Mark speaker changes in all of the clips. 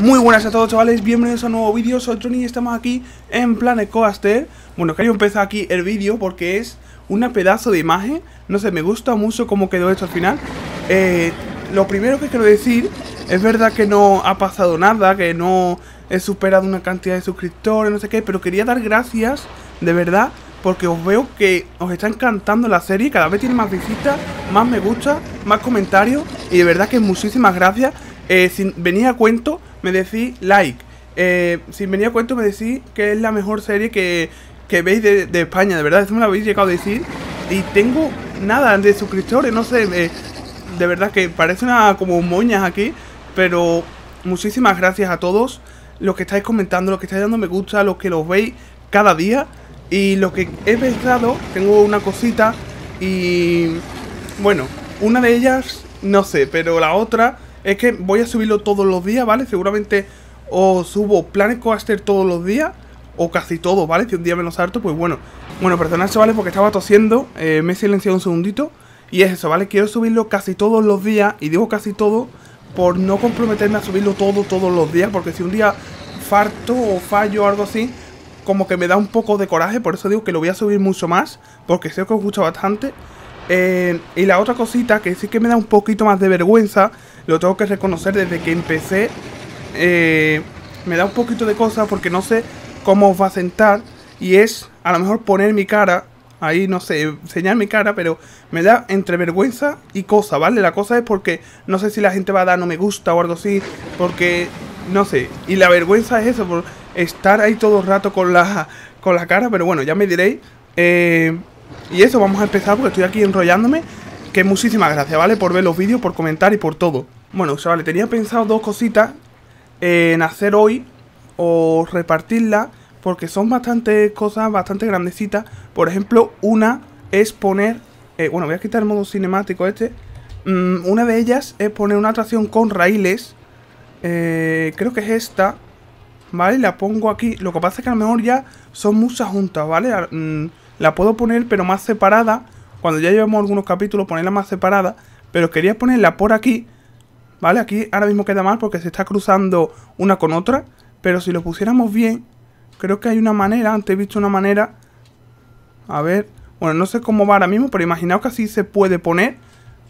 Speaker 1: Muy buenas a todos chavales, bienvenidos a un nuevo vídeo, soy Tony y estamos aquí en Planet Coaster Bueno, quería empezar aquí el vídeo porque es una pedazo de imagen No sé, me gusta mucho cómo quedó esto al final eh, Lo primero que quiero decir, es verdad que no ha pasado nada, que no he superado una cantidad de suscriptores, no sé qué Pero quería dar gracias, de verdad, porque os veo que os está encantando la serie Cada vez tiene más visitas, más me gusta, más comentarios Y de verdad que muchísimas gracias eh, venía sin a cuento me decís like. Eh, sin venir a cuento, me decís que es la mejor serie que, que veis de, España. De verdad, eso me lo habéis llegado a decir. Y tengo nada de suscriptores, no sé. Eh, de verdad que parece una como moñas aquí. Pero muchísimas gracias a todos los que estáis comentando, los que estáis dando me gusta, los que los veis cada día. Y lo que he pensado, tengo una cosita y... Bueno, una de ellas, no sé, pero la otra es que voy a subirlo todos los días, ¿vale? Seguramente o subo Planet Coaster todos los días o casi todo, ¿vale? Si un día me lo salto, pues bueno. Bueno, perdonad, chavales, porque estaba tosiendo. Eh, me he silenciado un segundito. Y es eso, ¿vale? Quiero subirlo casi todos los días. Y digo casi todo por no comprometerme a subirlo todo, todos los días. Porque si un día farto o fallo o algo así, como que me da un poco de coraje. Por eso digo que lo voy a subir mucho más. Porque sé que os gusta bastante. Eh, y la otra cosita que sí que me da un poquito más de vergüenza lo tengo que reconocer desde que empecé. Eh, me da un poquito de cosa porque no sé cómo os va a sentar. Y es a lo mejor poner mi cara. Ahí no sé, enseñar mi cara, pero me da entre vergüenza y cosa, ¿vale? La cosa es porque no sé si la gente va a dar no me gusta o algo así, porque no sé. Y la vergüenza es eso, por estar ahí todo el rato con la, con la cara, pero bueno, ya me diréis. Eh, y eso, vamos a empezar porque estoy aquí enrollándome. Que muchísimas gracias, ¿vale? Por ver los vídeos, por comentar y por todo. Bueno, chavales, tenía pensado dos cositas en eh, hacer hoy o repartirla, porque son bastantes cosas, bastante grandecitas. Por ejemplo, una es poner, eh, bueno, voy a quitar el modo cinemático este. Mm, una de ellas es poner una atracción con raíles. Eh, creo que es esta. ¿Vale? La pongo aquí. Lo que pasa es que a lo mejor ya son muchas juntas, ¿vale? Mm, la puedo poner, pero más separada. Cuando ya llevemos algunos capítulos, ponerla más separada. Pero quería ponerla por aquí ¿Vale? Aquí ahora mismo queda mal porque se está cruzando una con otra. Pero si lo pusiéramos bien, creo que hay una manera, antes he visto una manera... A ver, bueno, no sé cómo va ahora mismo, pero imaginaos que así se puede poner.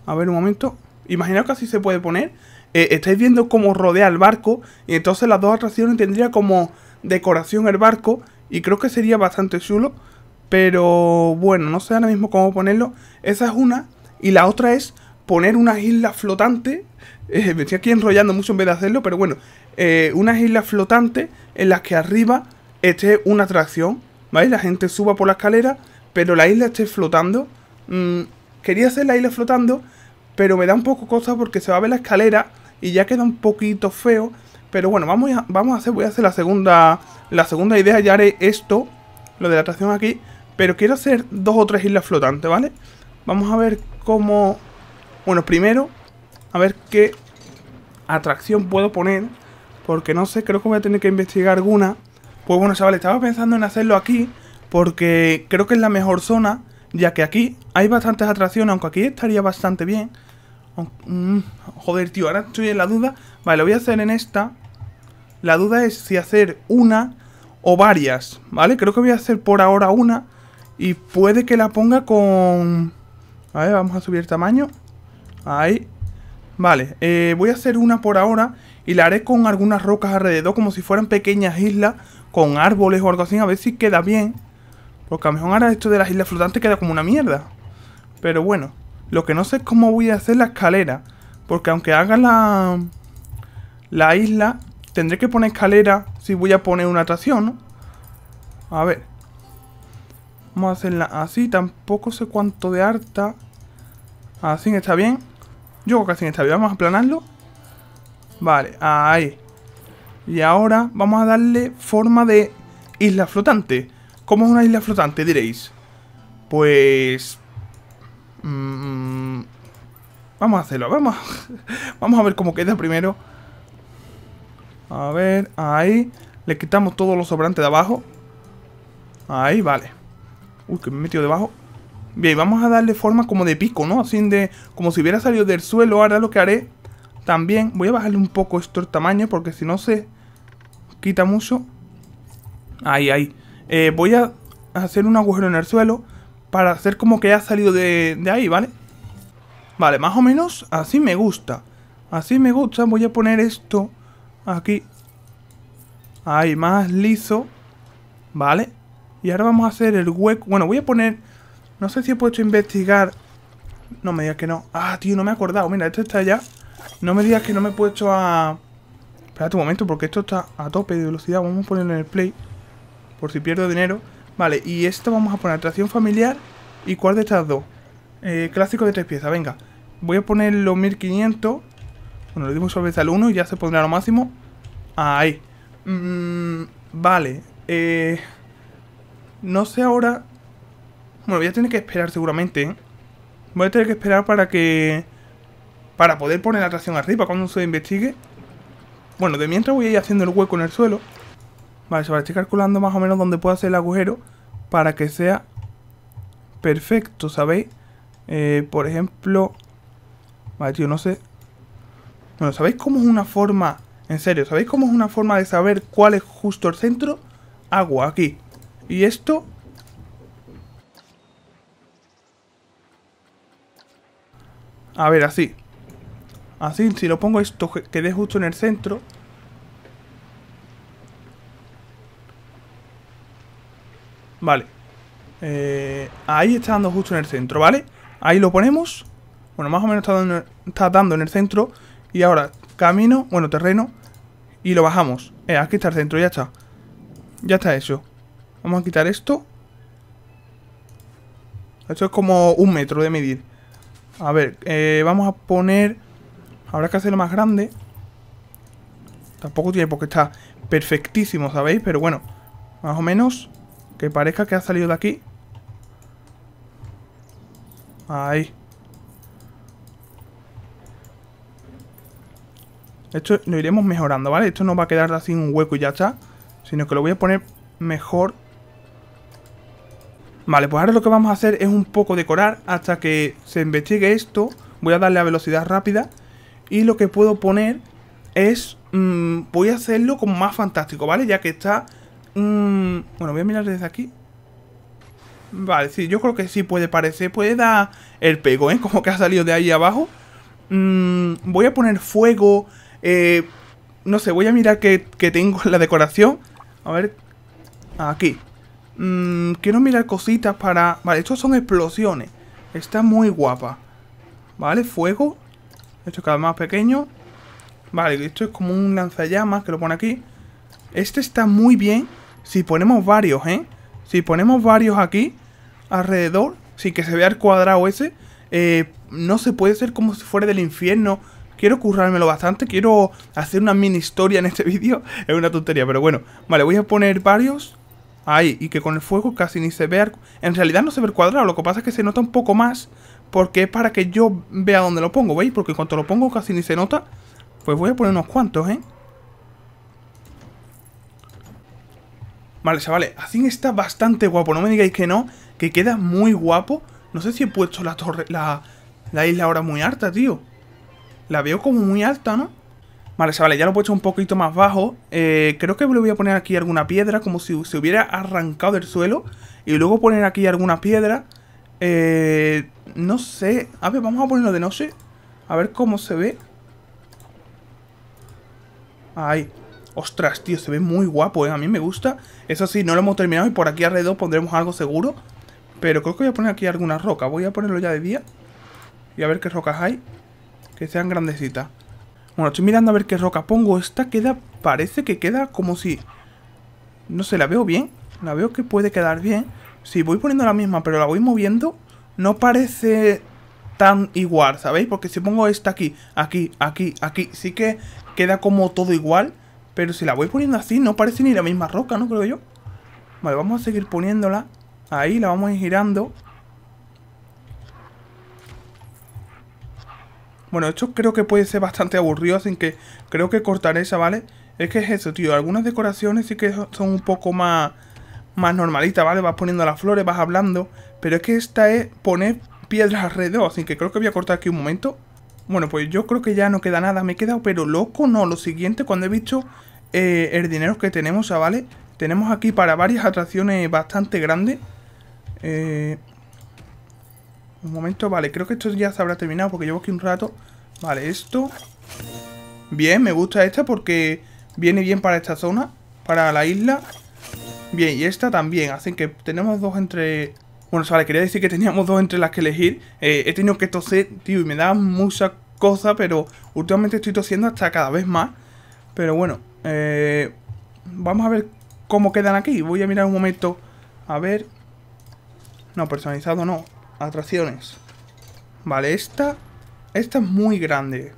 Speaker 1: A ver, un momento. Imaginaos que así se puede poner. Eh, estáis viendo cómo rodea el barco. Y entonces las dos atracciones tendría como decoración el barco. Y creo que sería bastante chulo. Pero bueno, no sé ahora mismo cómo ponerlo. Esa es una. Y la otra es poner una isla flotante. Eh, me estoy aquí enrollando mucho en vez de hacerlo, pero bueno, eh, unas islas flotantes en las que arriba esté una atracción, ¿vale? La gente suba por la escalera, pero la isla esté flotando. Mm, quería hacer la isla flotando, pero me da un poco cosa porque se va a ver la escalera y ya queda un poquito feo. Pero bueno, vamos a, vamos a hacer, voy a hacer la segunda, la segunda idea, ya haré esto, lo de la atracción aquí, pero quiero hacer dos o tres islas flotantes, ¿vale? Vamos a ver cómo... Bueno, primero a ver qué atracción puedo poner. Porque no sé, creo que voy a tener que investigar alguna. Pues bueno, chavales, estaba pensando en hacerlo aquí. Porque creo que es la mejor zona. Ya que aquí hay bastantes atracciones. Aunque aquí estaría bastante bien. Mm, joder, tío, ahora estoy en la duda. Vale, lo voy a hacer en esta. La duda es si hacer una o varias. ¿Vale? Creo que voy a hacer por ahora una. Y puede que la ponga con... A ver, vamos a subir tamaño. Ahí. Vale, eh, voy a hacer una por ahora y la haré con algunas rocas alrededor como si fueran pequeñas islas con árboles o algo así, a ver si queda bien. Porque a lo mejor ahora esto de las islas flotantes queda como una mierda. Pero bueno, lo que no sé es cómo voy a hacer la escalera. Porque aunque haga la, la isla, tendré que poner escalera si voy a poner una atracción, A ver. Vamos a hacerla así, tampoco sé cuánto de harta. Así está bien. Yo creo que así esta vida. Vamos a aplanarlo. Vale, ahí. Y ahora vamos a darle forma de isla flotante. ¿Cómo es una isla flotante, diréis? Pues... Mm, vamos a hacerlo, vamos, vamos a ver cómo queda primero. A ver, ahí. Le quitamos todos los sobrantes de abajo. Ahí, vale. Uy, que me he metido debajo. Bien, vamos a darle forma como de pico, ¿no? Así de, como si hubiera salido del suelo. Ahora lo que haré también, voy a bajarle un poco esto el tamaño porque si no se quita mucho. Ahí, ahí. Eh, voy a hacer un agujero en el suelo para hacer como que ha salido de, de ahí, ¿vale? Vale, más o menos así me gusta. Así me gusta. Voy a poner esto aquí. Ahí, más liso. ¿Vale? Y ahora vamos a hacer el hueco. Bueno, voy a poner no sé si he puesto a investigar... No me digas que no. Ah, tío, no me he acordado. Mira, esto está ya. No me digas que no me he puesto a... Espérate un momento, porque esto está a tope de velocidad. Vamos a ponerlo en el play. Por si pierdo dinero. Vale, y esto vamos a poner atracción familiar. ¿Y cuál de estas dos? Eh, clásico de tres piezas, venga. Voy a poner los 1500. Bueno, le dimos solamente al 1 y ya se pondrá lo máximo. Ahí. Mm, vale. Eh, no sé ahora bueno, voy a tener que esperar seguramente. ¿eh? Voy a tener que esperar para que... Para poder poner la atracción arriba cuando se investigue. Bueno, de mientras voy a ir haciendo el hueco en el suelo. Vale, se va a estar calculando más o menos dónde puedo hacer el agujero. Para que sea perfecto, ¿sabéis? Eh, por ejemplo... Vale, tío, no sé. Bueno, ¿sabéis cómo es una forma... En serio, ¿sabéis cómo es una forma de saber cuál es justo el centro? Agua, aquí. Y esto A ver, así. Así, si lo pongo esto que quede justo en el centro. Vale. Eh, ahí está dando justo en el centro, ¿vale? Ahí lo ponemos. Bueno, más o menos está dando, está dando en el centro. Y ahora, camino, bueno, terreno. Y lo bajamos. Eh, aquí está el centro, ya está. Ya está eso Vamos a quitar esto. Esto es como un metro de medir. A ver, eh, vamos a poner... Habrá que hacerlo más grande. Tampoco tiene porque está perfectísimo, ¿sabéis? Pero bueno, más o menos que parezca que ha salido de aquí. Ahí. Esto lo iremos mejorando, ¿vale? Esto no va a quedar así un hueco y ya está. Sino que lo voy a poner mejor Vale, pues ahora lo que vamos a hacer es un poco decorar hasta que se investigue esto. Voy a darle a velocidad rápida. Y lo que puedo poner es... Mm, voy a hacerlo como más fantástico, ¿vale? Ya que está... Mm, bueno, voy a mirar desde aquí. Vale, sí, yo creo que sí puede parecer. Puede dar el pego, ¿eh? Como que ha salido de ahí abajo. Mm, voy a poner fuego. Eh, no sé, voy a mirar que, tengo la decoración. A ver. Aquí. Mm, quiero mirar cositas para... Vale, estos son explosiones. Está muy guapa. Vale, fuego. Esto es cada vez más pequeño. Vale, esto es como un lanzallamas que lo pone aquí. Este está muy bien si ponemos varios, ¿eh? Si ponemos varios aquí, alrededor, sin que se vea el cuadrado ese, eh, no se puede ser como si fuera del infierno. Quiero currármelo bastante, quiero hacer una mini historia en este vídeo. Es una tontería, pero bueno. Vale, voy a poner varios. Ahí, y que con el fuego casi ni se vea... En realidad no se ve el cuadrado, lo que pasa es que se nota un poco más porque es para que yo vea dónde lo pongo, ¿veis? Porque cuando lo pongo casi ni se nota. Pues voy a poner unos cuantos, ¿eh? Vale, chavales, así está bastante guapo, no me digáis que no, que queda muy guapo. No sé si he puesto la torre, la, la isla ahora muy alta, tío. La veo como muy alta, ¿no? Vale, vale ya lo he puesto un poquito más bajo. Eh, creo que le voy a poner aquí alguna piedra, como si se hubiera arrancado del suelo. Y luego poner aquí alguna piedra. Eh, no sé. A ver, vamos a ponerlo de noche. A ver cómo se ve. Ahí. Ostras, tío, se ve muy guapo, ¿eh? A mí me gusta. Eso sí, no lo hemos terminado y por aquí alrededor pondremos algo seguro. Pero creo que voy a poner aquí alguna roca. Voy a ponerlo ya de día. Y a ver qué rocas hay. Que sean grandecitas. Bueno, estoy mirando a ver qué roca pongo. Esta queda, parece que queda como si... No sé, la veo bien. La veo que puede quedar bien. Si voy poniendo la misma, pero la voy moviendo, no parece tan igual, ¿sabéis? Porque si pongo esta aquí, aquí, aquí, aquí, sí que queda como todo igual. Pero si la voy poniendo así, no parece ni la misma roca, ¿no? Creo yo. Vale, vamos a seguir poniéndola. Ahí la vamos a ir girando. Bueno, esto creo que puede ser bastante aburrido, así que creo que cortaré esa, ¿vale? Es que es eso, tío. Algunas decoraciones sí que son un poco más, más normalitas, ¿vale? Vas poniendo las flores, vas hablando. Pero es que esta es poner piedras alrededor, así que creo que voy a cortar aquí un momento. Bueno, pues yo creo que ya no queda nada. Me he quedado, pero loco, no. Lo siguiente, cuando he visto eh, el dinero que tenemos, ¿vale? Tenemos aquí para varias atracciones bastante grandes. Eh, un momento, vale, creo que esto ya se habrá terminado porque llevo aquí un rato. Vale, esto. Bien, me gusta esta porque viene bien para esta zona, para la isla. Bien, y esta también, Así que tenemos dos entre... Bueno, vale, quería decir que teníamos dos entre las que elegir. Eh, he tenido que toser, tío, y me da mucha cosa, pero últimamente estoy tosiendo hasta cada vez más. Pero bueno, eh, vamos a ver cómo quedan aquí. Voy a mirar un momento. A ver... No, personalizado no. Atracciones. Vale, esta... Esta es muy grande.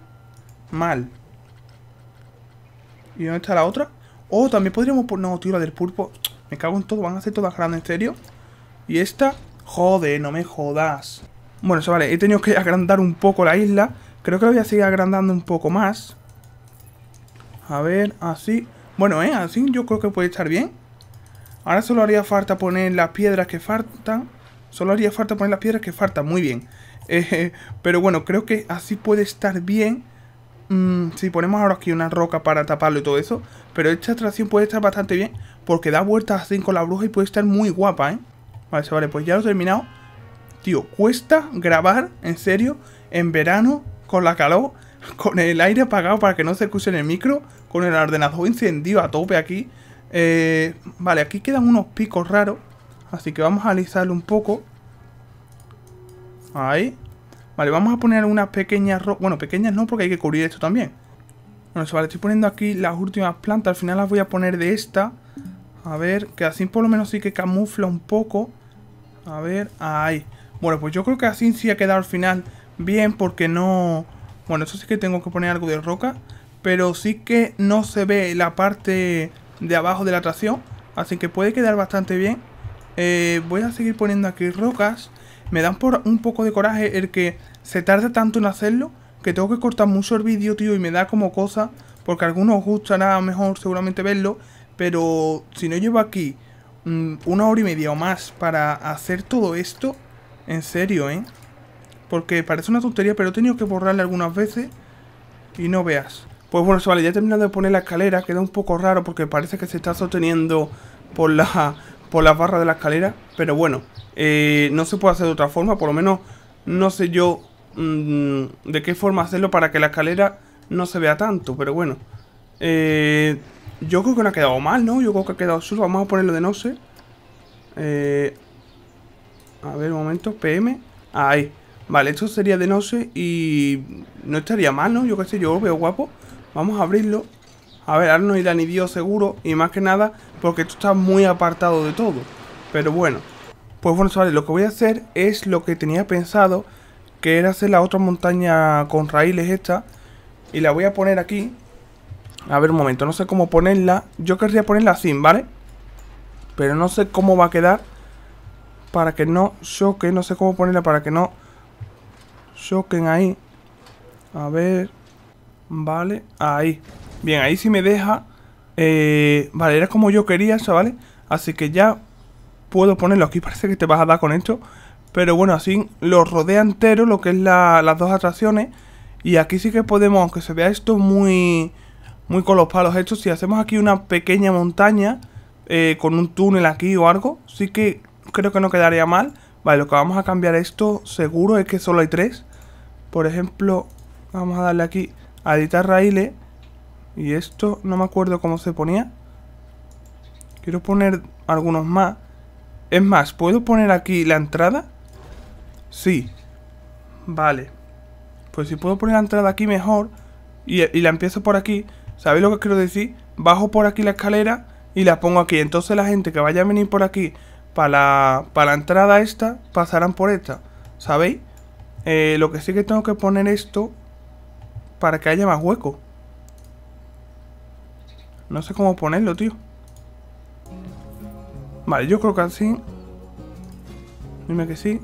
Speaker 1: Mal. ¿Y dónde está la otra? Oh, también podríamos poner... No, tío, la del pulpo. Me cago en todo. Van a hacer todas grandes, ¿en serio? Y esta... jode no me jodas. Bueno, vale he tenido que agrandar un poco la isla. Creo que la voy a seguir agrandando un poco más. A ver, así. Bueno, ¿eh? Así yo creo que puede estar bien. Ahora solo haría falta poner las piedras que faltan. Solo haría falta poner las piedras que falta, muy bien. Eh, pero bueno, creo que así puede estar bien. Mm, si ponemos ahora aquí una roca para taparlo y todo eso. Pero esta atracción puede estar bastante bien. Porque da vueltas así con la bruja y puede estar muy guapa, ¿eh? Vale, vale, pues ya lo he terminado. Tío, cuesta grabar, en serio, en verano, con la calor, con el aire apagado para que no se escuche en el micro, con el ordenador encendido a tope aquí. Eh, vale, aquí quedan unos picos raros. Así que vamos a alisarlo un poco. Ahí. Vale, vamos a poner unas pequeñas... Bueno, pequeñas no, porque hay que cubrir esto también. Bueno, vale, estoy poniendo aquí las últimas plantas. Al final las voy a poner de esta. A ver, que así por lo menos sí que camufla un poco. A ver, ahí. Bueno, pues yo creo que así sí ha quedado al final bien porque no... Bueno, eso sí que tengo que poner algo de roca. Pero sí que no se ve la parte de abajo de la atracción. Así que puede quedar bastante bien. Eh, voy a seguir poniendo aquí rocas. Me dan por un poco de coraje el que se tarde tanto en hacerlo que tengo que cortar mucho el vídeo, tío, y me da como cosa, porque a algunos os gustará mejor seguramente verlo, pero si no llevo aquí mm, una hora y media o más para hacer todo esto, en serio, ¿eh? Porque parece una tontería, pero he tenido que borrarle algunas veces y no veas. Pues bueno, chavales, ya he terminado de poner la escalera, queda un poco raro porque parece que se está sosteniendo por la por las barras de la escalera. Pero bueno, eh, no se puede hacer de otra forma. Por lo menos no sé yo mm, de qué forma hacerlo para que la escalera no se vea tanto. Pero bueno, eh, yo creo que no ha quedado mal, ¿no? Yo creo que ha quedado sur. Vamos a ponerlo de no sé. Eh, a ver, un momento. PM. Ahí. Vale, esto sería de no sé y no estaría mal, ¿no? Yo qué sé, yo veo guapo. Vamos a abrirlo. A ver, ahora no irá ni Dios seguro. Y más que nada, porque esto está muy apartado de todo. Pero bueno, pues bueno chavales, lo que voy a hacer es lo que tenía pensado, que era hacer la otra montaña con raíles esta, y la voy a poner aquí. A ver un momento, no sé cómo ponerla, yo querría ponerla así, ¿vale? Pero no sé cómo va a quedar para que no choque, no sé cómo ponerla para que no choquen ahí. A ver, vale, ahí. Bien, ahí sí me deja eh, vale, era como yo quería, ¿vale? Así que ya puedo ponerlo. Aquí parece que te vas a dar con esto. Pero bueno, así lo rodea entero lo que es las dos atracciones. Y aquí sí que podemos, aunque se vea esto muy, muy con los palos hechos, si hacemos aquí una pequeña montaña eh, con un túnel aquí o algo, sí que creo que no quedaría mal. Vale, lo que vamos a cambiar esto seguro es que solo hay tres. Por ejemplo, vamos a darle aquí a editar raíles. Y esto no me acuerdo cómo se ponía. Quiero poner algunos más. Es más, ¿puedo poner aquí la entrada? Sí. Vale. Pues si puedo poner la entrada aquí mejor. Y, la empiezo por aquí. ¿Sabéis lo que quiero decir? Bajo por aquí la escalera y la pongo aquí. Entonces la gente que vaya a venir por aquí para la, para la entrada esta, pasarán por esta. ¿Sabéis? Eh, lo que sí que tengo que poner esto para que haya más hueco. No sé cómo ponerlo, tío. Vale, yo creo que así. Dime que sí.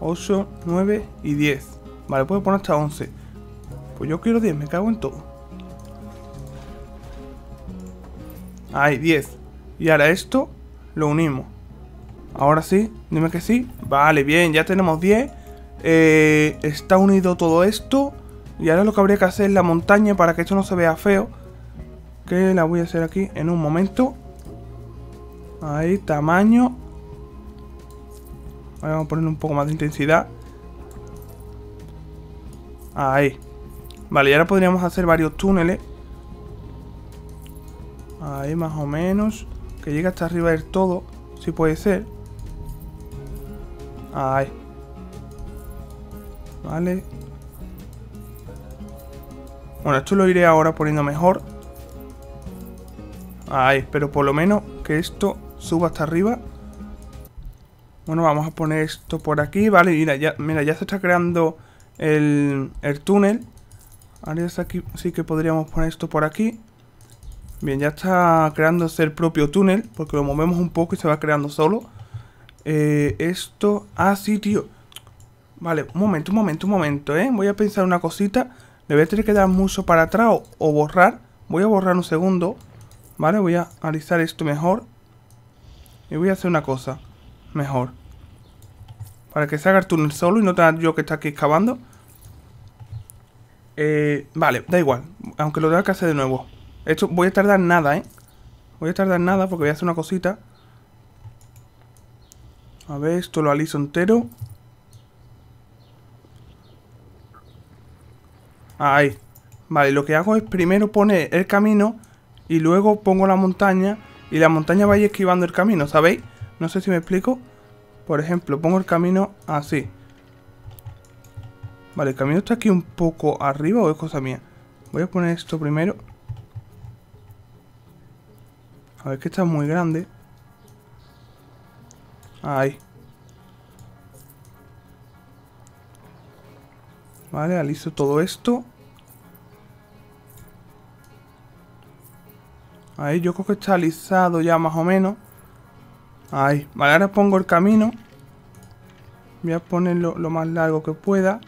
Speaker 1: 8, 9 y 10. Vale, puedo poner hasta 11. Pues yo quiero 10, me cago en todo. Ahí, 10. Y ahora esto lo unimos. Ahora sí, dime que sí. Vale, bien, ya tenemos 10. Eh, está unido todo esto. Y ahora lo que habría que hacer es la montaña para que esto no se vea feo que la voy a hacer aquí en un momento. Ahí, tamaño. vamos a poner un poco más de intensidad. Ahí. Vale, y ahora podríamos hacer varios túneles. Ahí más o menos. Que llegue hasta arriba del todo, si puede ser. Ahí. Vale. Bueno, esto lo iré ahora poniendo mejor. Ahí, pero por lo menos que esto suba hasta arriba. Bueno, vamos a poner esto por aquí, vale, mira, ya, mira, ya se está creando el, túnel. Ahora aquí, sí que podríamos poner esto por aquí. Bien, ya está creándose el propio túnel, porque lo movemos un poco y se va creando solo. Eh, esto, ah, sí, tío. Vale, un momento, un momento, un momento, ¿eh? Voy a pensar una cosita. Le voy a tener que dar mucho para atrás o borrar. Voy a borrar un segundo. ¿Vale? Voy a alisar esto mejor. Y voy a hacer una cosa. Mejor. Para que se haga el túnel solo y no tenga yo que estar aquí excavando. Eh, vale, da igual. Aunque lo tenga que hacer de nuevo. Esto voy a tardar nada, ¿eh? Voy a tardar nada porque voy a hacer una cosita. A ver, esto lo aliso entero. Ahí. Vale, lo que hago es primero poner el camino y luego pongo la montaña y la montaña va a ir esquivando el camino, ¿sabéis? No sé si me explico. Por ejemplo, pongo el camino así. Vale, el camino está aquí un poco arriba o es cosa mía. Voy a poner esto primero. A ver, que está muy grande. Ahí. Vale, aliso todo esto. Ahí yo creo que está alisado ya más o menos. Ahí. Vale, ahora pongo el camino. Voy a ponerlo lo más largo que pueda.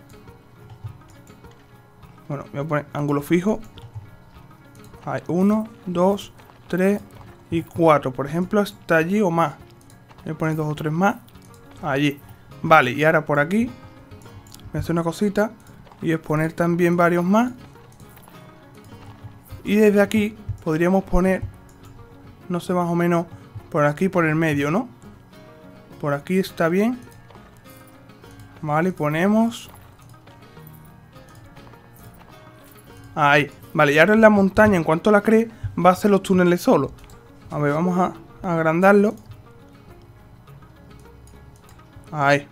Speaker 1: Bueno, voy a poner ángulo fijo. ahí, 1, 2, 3 y 4. Por ejemplo, hasta allí o más. Voy a poner dos o tres más. Allí. Vale, y ahora por aquí. Voy a hacer una cosita. Y es poner también varios más. Y desde aquí podríamos poner, no sé, más o menos por aquí, por el medio, ¿no? Por aquí está bien. Vale, ponemos. Ahí. Vale, y ahora en la montaña, en cuanto la cree, va a hacer los túneles solo. A ver, vamos a agrandarlo. Ahí.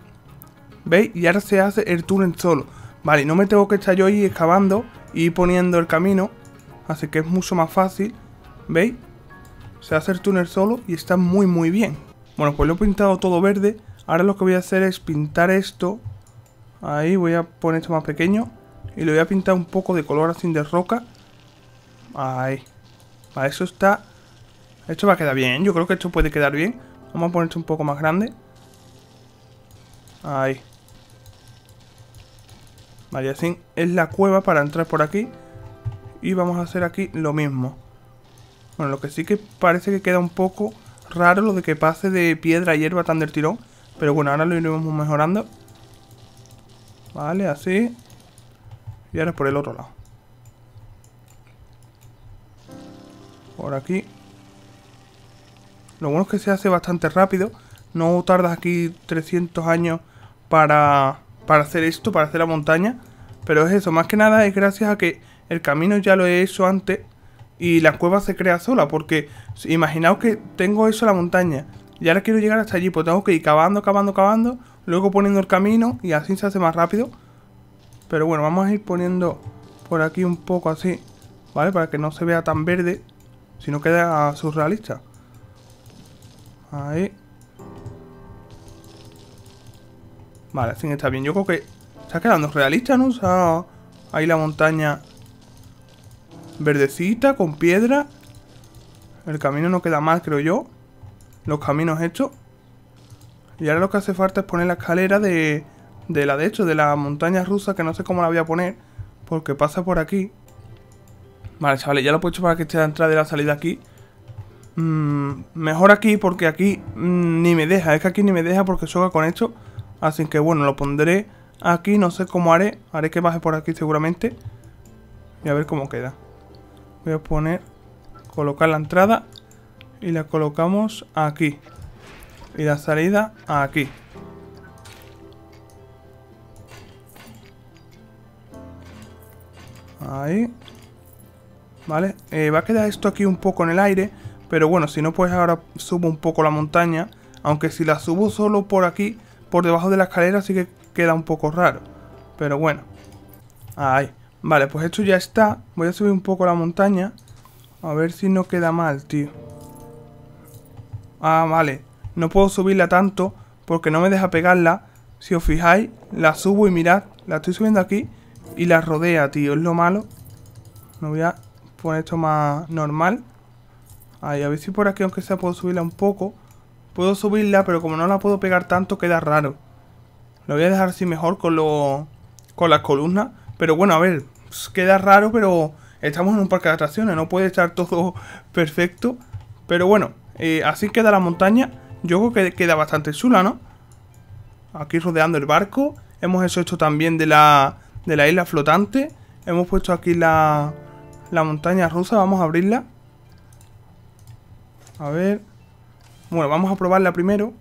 Speaker 1: ¿Veis? Y ahora se hace el túnel solo. Vale, no me tengo que estar yo ahí excavando y poniendo el camino. Así que es mucho más fácil, ¿veis? Se hace el túnel solo y está muy muy bien. Bueno, pues lo he pintado todo verde. Ahora lo que voy a hacer es pintar esto. Ahí voy a poner esto más pequeño. Y lo voy a pintar un poco de color así de roca. Ahí. Para eso está... Esto va a quedar bien. Yo creo que esto puede quedar bien. Vamos a poner esto un poco más grande. Ahí. Vale, así es la cueva para entrar por aquí. Y vamos a hacer aquí lo mismo. Bueno, lo que sí que parece que queda un poco raro lo de que pase de piedra a hierba tan del tirón. Pero bueno, ahora lo iremos mejorando. Vale, así. Y ahora por el otro lado. Por aquí. Lo bueno es que se hace bastante rápido. No tardas aquí 300 años para, para hacer esto, para hacer la montaña. Pero es eso, más que nada es gracias a que el camino ya lo he hecho antes y la cueva se crea sola, porque imaginaos que tengo eso en la montaña y ahora quiero llegar hasta allí, pues tengo que ir cavando, cavando, cavando, luego poniendo el camino y así se hace más rápido. Pero bueno, vamos a ir poniendo por aquí un poco así, ¿vale? Para que no se vea tan verde, si no queda surrealista. Ahí. Vale, así está bien. Yo creo que está quedando realista, ¿no? O sea, ahí la montaña verdecita, con piedra. El camino no queda mal, creo yo. Los caminos hechos. Y ahora lo que hace falta es poner la escalera de, de la de hecho, de la montaña rusa, que no sé cómo la voy a poner, porque pasa por aquí. Vale, chavales, ya lo he puesto para que esté la entrada y la salida aquí. Mm, mejor aquí, porque aquí mm, ni me deja. Es que aquí ni me deja porque choca con esto. Así que bueno, lo pondré aquí, no sé cómo haré. Haré que baje por aquí seguramente. Y a ver cómo queda voy a poner colocar la entrada y la colocamos aquí y la salida aquí ahí vale eh, va a quedar esto aquí un poco en el aire pero bueno si no puedes ahora subo un poco la montaña aunque si la subo solo por aquí por debajo de la escalera sí que queda un poco raro pero bueno ahí Vale, pues esto ya está. Voy a subir un poco la montaña. A ver si no queda mal, tío. Ah, vale. No puedo subirla tanto porque no me deja pegarla. Si os fijáis, la subo y mirad. La estoy subiendo aquí y la rodea, tío. Es lo malo. Me voy a poner esto más normal. Ahí, a ver si por aquí, aunque sea, puedo subirla un poco. Puedo subirla, pero como no la puedo pegar tanto, queda raro. Lo voy a dejar así mejor con, lo, con las columnas. Pero bueno, a ver, pues, queda raro, pero estamos en un parque de atracciones, no puede estar todo perfecto. Pero bueno, eh, así queda la montaña. Yo creo que queda bastante chula, ¿no? Aquí rodeando el barco. Hemos hecho esto también de la, isla flotante. Hemos puesto aquí la, montaña rusa. Vamos a abrirla. A ver. Bueno, vamos a probarla primero.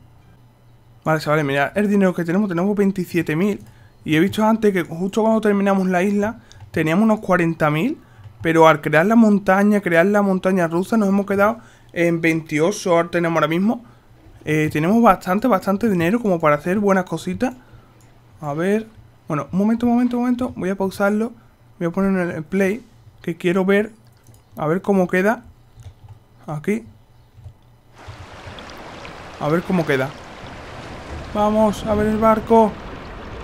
Speaker 1: Vale, se vale. mirad el dinero que tenemos. Tenemos 27.000. Y he visto antes que justo cuando terminamos la isla teníamos unos 40.000, pero al crear la montaña, crear la montaña rusa, nos hemos quedado en 28, ahora tenemos ahora mismo. Eh, tenemos bastante, bastante dinero como para hacer buenas cositas. A ver, bueno, un momento, un momento, un momento, voy a pausarlo, voy a poner en el play, que quiero ver, a ver cómo queda. Aquí. A ver cómo queda. Vamos, a ver el barco.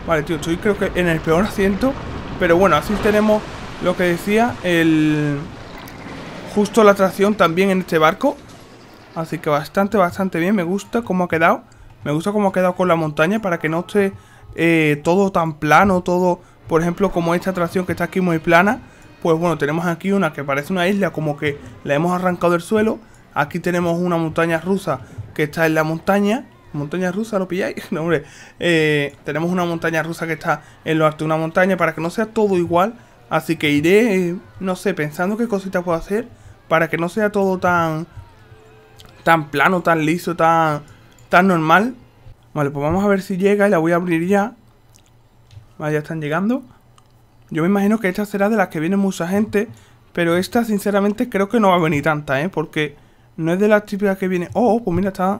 Speaker 1: Vale, tío, estoy creo que en el peor asiento pero bueno, así tenemos lo que decía, el... Justo la atracción también en este barco. Así que bastante, bastante bien. Me gusta cómo ha quedado. Me gusta cómo ha quedado con la montaña para que no esté eh, todo tan plano, todo... Por ejemplo, como esta atracción que está aquí muy plana. Pues bueno, tenemos aquí una que parece una isla, como que la hemos arrancado del suelo. Aquí tenemos una montaña rusa que está en la montaña. Montaña rusa, ¿lo pilláis? No, hombre. Eh, tenemos una montaña rusa que está en lo alto de una montaña para que no sea todo igual. Así que iré, no sé, pensando qué cositas puedo hacer para que no sea todo tan... Tan plano, tan liso, tan... Tan normal. Vale, pues vamos a ver si llega y la voy a abrir ya. Vale, ya están llegando. Yo me imagino que esta será de las que viene mucha gente. Pero esta, sinceramente, creo que no va a venir tanta, ¿eh? Porque no es de las típicas que viene... Oh, pues mira, está...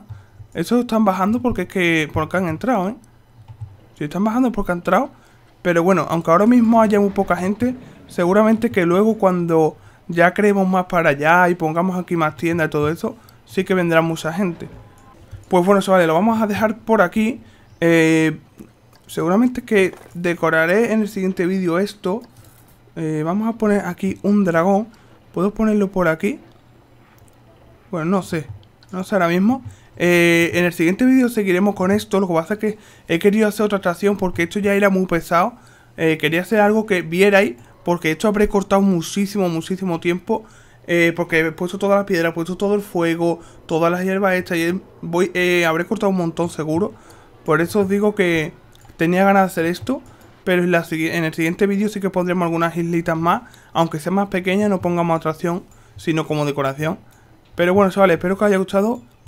Speaker 1: Estos están bajando porque es que, porque han entrado, ¿eh? Si están bajando porque han entrado. Pero bueno, aunque ahora mismo haya muy poca gente, seguramente que luego cuando ya creemos más para allá y pongamos aquí más tiendas y todo eso, sí que vendrá mucha gente. Pues bueno, eso vale, lo vamos a dejar por aquí. Eh, seguramente que decoraré en el siguiente vídeo esto. Eh, vamos a poner aquí un dragón. ¿Puedo ponerlo por aquí? Bueno, no sé. No sé ahora mismo. Eh, en el siguiente vídeo seguiremos con esto. Lo que pasa es que he querido hacer otra atracción porque esto ya era muy pesado. Eh, quería hacer algo que vierais porque esto habré cortado muchísimo, muchísimo tiempo. Eh, porque he puesto todas las piedras, he puesto todo el fuego, todas las hierbas hechas. Y voy, habré cortado un montón seguro. Por eso os digo que tenía ganas de hacer esto. Pero en, el siguiente vídeo sí que pondremos algunas islitas más. Aunque sean más pequeñas, no pongamos atracción, sino como decoración. Pero bueno, chavales, espero que os haya gustado.